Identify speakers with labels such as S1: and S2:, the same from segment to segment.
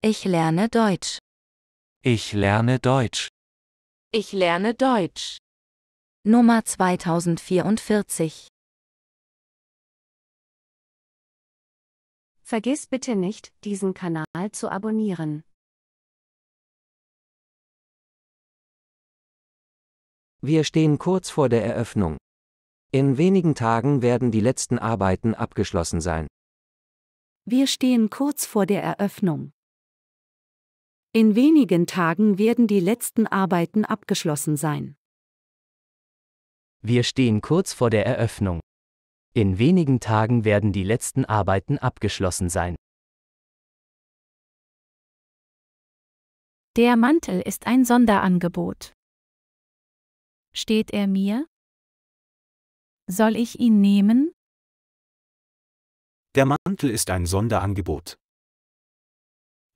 S1: Ich lerne Deutsch. Ich lerne Deutsch. Ich lerne Deutsch. Nummer 2044. Vergiss bitte nicht, diesen Kanal zu abonnieren. Wir stehen kurz vor der Eröffnung. In wenigen Tagen werden die letzten Arbeiten abgeschlossen sein. Wir stehen kurz vor der Eröffnung. In wenigen Tagen werden die letzten Arbeiten abgeschlossen sein.
S2: Wir stehen kurz vor der Eröffnung. In wenigen Tagen werden die letzten
S1: Arbeiten abgeschlossen sein. Der Mantel ist ein Sonderangebot. Steht er mir? Soll ich ihn nehmen? Der Mantel ist ein Sonderangebot.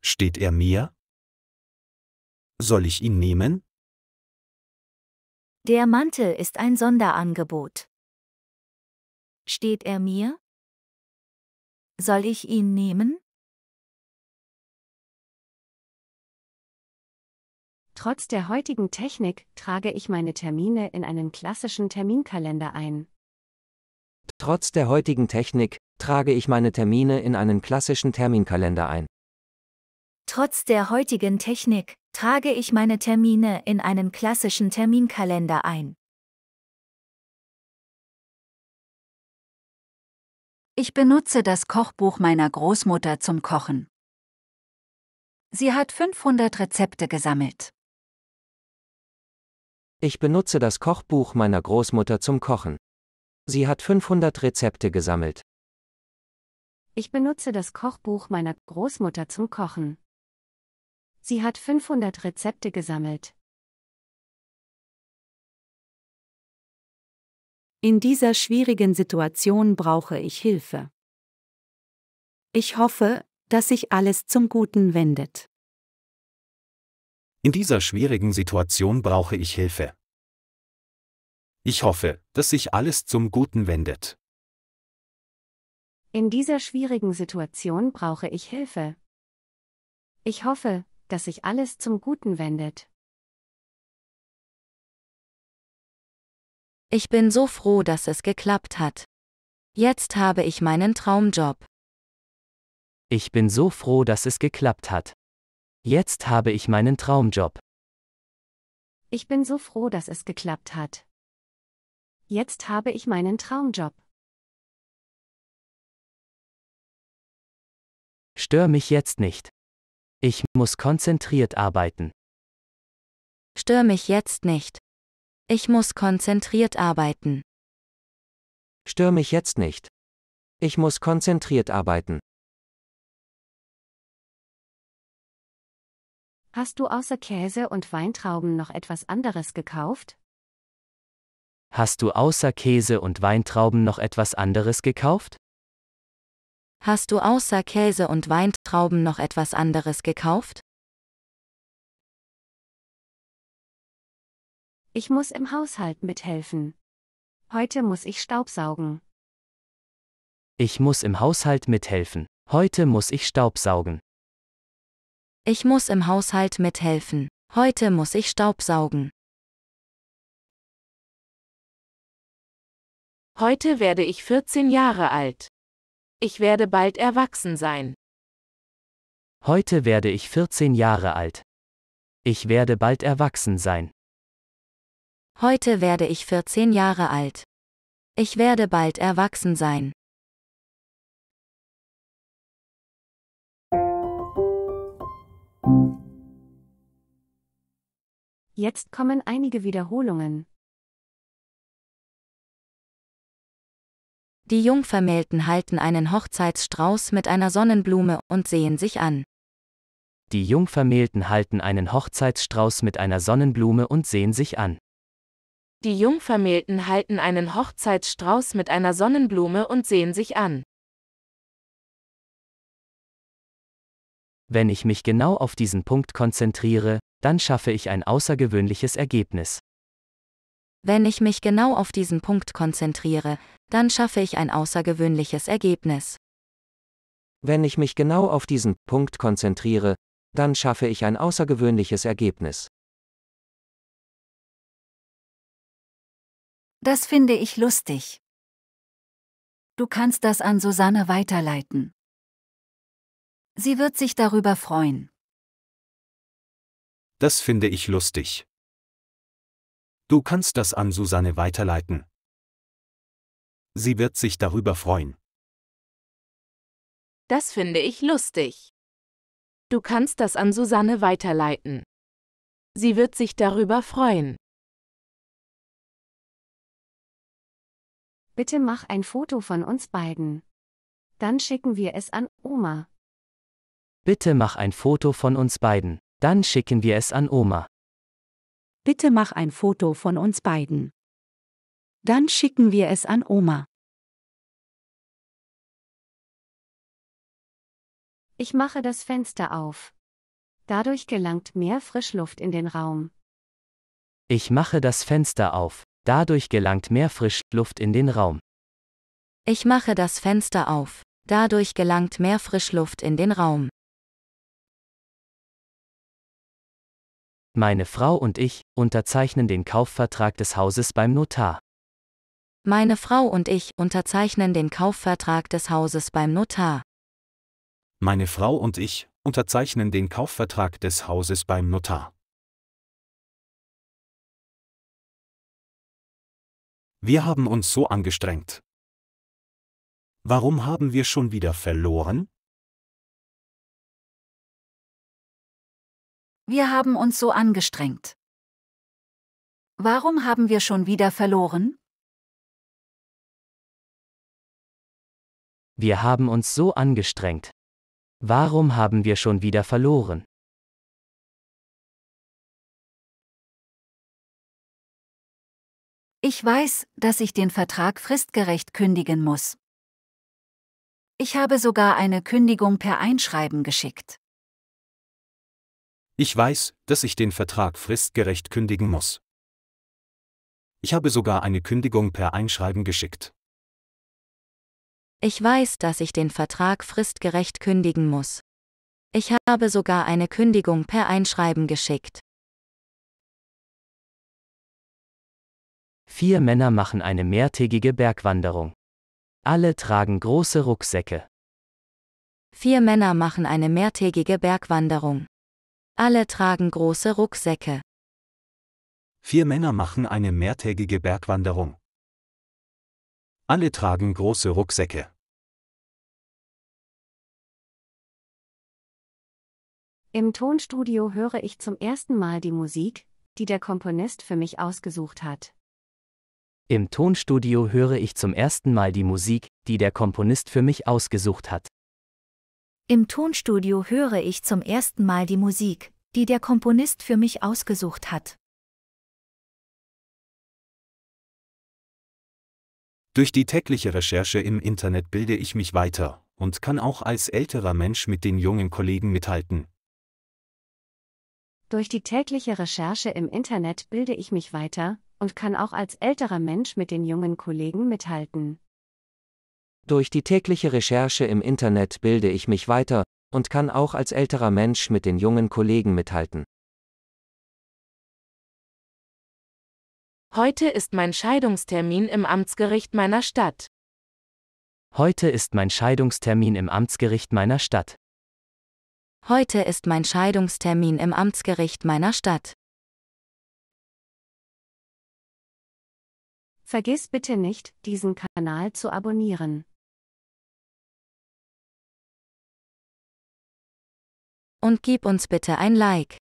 S1: Steht er mir? Soll ich ihn nehmen? Der Mantel ist ein Sonderangebot. Steht er mir? Soll ich ihn nehmen? Trotz der heutigen Technik trage ich meine Termine in einen
S3: klassischen Terminkalender ein.
S2: Trotz der heutigen Technik trage ich meine Termine in einen klassischen Terminkalender ein.
S4: Trotz der heutigen Technik trage ich meine Termine in einen klassischen Terminkalender ein.
S1: Ich benutze das Kochbuch meiner Großmutter zum Kochen. Sie hat 500 Rezepte gesammelt.
S2: Ich benutze das Kochbuch meiner Großmutter zum Kochen. Sie hat 500 Rezepte gesammelt.
S1: Ich benutze das Kochbuch meiner Großmutter zum Kochen. Sie hat 500 Rezepte gesammelt. In dieser schwierigen Situation brauche ich Hilfe. Ich hoffe, dass sich alles zum Guten wendet.
S5: In dieser schwierigen Situation brauche ich Hilfe. Ich hoffe, dass sich alles zum Guten wendet.
S1: In dieser schwierigen Situation brauche ich Hilfe. Ich hoffe, dass sich alles zum Guten wendet.
S4: Ich bin so froh, dass es geklappt hat. Jetzt habe ich meinen Traumjob.
S2: Ich bin so froh, dass es geklappt hat. Jetzt habe
S1: ich meinen Traumjob. Ich bin so froh, dass es geklappt hat. Jetzt habe ich meinen Traumjob. Stör mich jetzt nicht. Ich muss konzentriert arbeiten. Stör mich jetzt nicht. Ich muss konzentriert arbeiten. Stör mich jetzt nicht. Ich muss konzentriert arbeiten. Hast du außer Käse und Weintrauben noch etwas anderes gekauft?
S2: Hast du außer Käse und Weintrauben noch etwas anderes gekauft?
S4: Hast du außer Käse und Weintrauben noch etwas anderes gekauft?
S1: Ich muss im Haushalt mithelfen. Heute muss ich Staubsaugen. Ich muss im
S2: Haushalt mithelfen. Heute muss ich Staubsaugen.
S4: Ich muss im Haushalt mithelfen. Heute muss ich Staubsaugen.
S1: Heute werde ich 14 Jahre alt. Ich
S4: werde bald erwachsen sein.
S2: Heute werde ich 14 Jahre alt. Ich werde bald erwachsen sein.
S4: Heute werde ich
S1: 14 Jahre alt. Ich werde bald erwachsen sein. Jetzt kommen einige Wiederholungen.
S4: Die Jungvermählten halten einen Hochzeitsstrauß mit einer Sonnenblume und sehen sich an.
S2: Die Jungvermählten halten einen Hochzeitsstrauß mit einer Sonnenblume und sehen sich an.
S4: Die Jungvermählten halten einen Hochzeitsstrauß mit einer Sonnenblume und sehen sich an.
S2: Wenn ich mich genau auf diesen Punkt konzentriere, dann schaffe ich ein außergewöhnliches Ergebnis.
S4: Wenn ich mich genau auf diesen Punkt konzentriere, dann schaffe ich ein außergewöhnliches Ergebnis.
S2: Wenn ich mich genau auf diesen Punkt konzentriere, dann schaffe ich ein
S1: außergewöhnliches Ergebnis. Das finde ich lustig. Du kannst das an Susanne weiterleiten. Sie wird sich darüber freuen.
S5: Das finde ich lustig. Du kannst das an Susanne weiterleiten. Sie wird sich darüber freuen.
S1: Das finde ich lustig. Du kannst das an Susanne weiterleiten. Sie wird sich darüber freuen. Bitte mach ein Foto von uns beiden. Dann
S3: schicken wir es an Oma.
S2: Bitte mach ein Foto von uns beiden. Dann
S1: schicken wir es an Oma. Bitte mach ein Foto von uns beiden. Dann schicken wir es an Oma. Ich mache das Fenster auf. Dadurch gelangt
S3: mehr Frischluft in den Raum.
S2: Ich mache das Fenster auf. Dadurch gelangt mehr Frischluft in den Raum.
S4: Ich mache das Fenster auf. Dadurch gelangt mehr Frischluft in den Raum.
S2: Meine Frau und ich unterzeichnen den Kaufvertrag des Hauses beim Notar.
S4: Meine Frau und ich unterzeichnen den Kaufvertrag des Hauses beim Notar.
S5: Meine Frau und ich unterzeichnen den Kaufvertrag des Hauses
S1: beim Notar. Wir haben uns so angestrengt. Warum haben wir schon wieder verloren? Wir haben uns so angestrengt. Warum haben wir schon wieder verloren? Wir haben uns so angestrengt. Warum haben wir schon wieder verloren? Ich weiß, dass ich den Vertrag fristgerecht kündigen muss. Ich habe sogar eine Kündigung per Einschreiben geschickt.
S5: Ich weiß, dass ich den Vertrag fristgerecht kündigen muss. Ich habe sogar eine Kündigung per Einschreiben geschickt.
S4: Ich weiß, dass ich den Vertrag fristgerecht kündigen muss. Ich habe sogar eine Kündigung per Einschreiben
S1: geschickt. Vier
S2: Männer machen eine mehrtägige Bergwanderung. Alle tragen große Rucksäcke.
S4: Vier Männer machen eine mehrtägige Bergwanderung. Alle tragen große Rucksäcke.
S5: Vier Männer machen eine mehrtägige Bergwanderung. Alle tragen große Rucksäcke.
S1: Im Tonstudio höre ich zum ersten Mal die Musik, die der Komponist für mich ausgesucht hat.
S2: Im Tonstudio höre ich zum ersten Mal die Musik, die der Komponist für mich ausgesucht
S1: hat.
S4: Im Tonstudio höre ich zum ersten Mal die Musik, die der
S1: Komponist für mich ausgesucht hat.
S5: Durch die tägliche Recherche im Internet bilde ich mich weiter und kann auch als älterer Mensch mit den jungen Kollegen mithalten.
S3: Durch die tägliche Recherche im Internet bilde ich mich weiter und kann auch als älterer Mensch mit den jungen Kollegen mithalten.
S2: Durch die tägliche Recherche im Internet bilde ich mich weiter und kann auch als älterer Mensch mit den jungen Kollegen mithalten.
S1: Heute ist mein
S4: Scheidungstermin im Amtsgericht meiner Stadt.
S1: Heute ist mein Scheidungstermin
S2: im Amtsgericht meiner Stadt.
S4: Heute ist mein Scheidungstermin im
S1: Amtsgericht meiner Stadt. Vergiss bitte nicht, diesen Kanal zu abonnieren. Und gib uns bitte ein Like.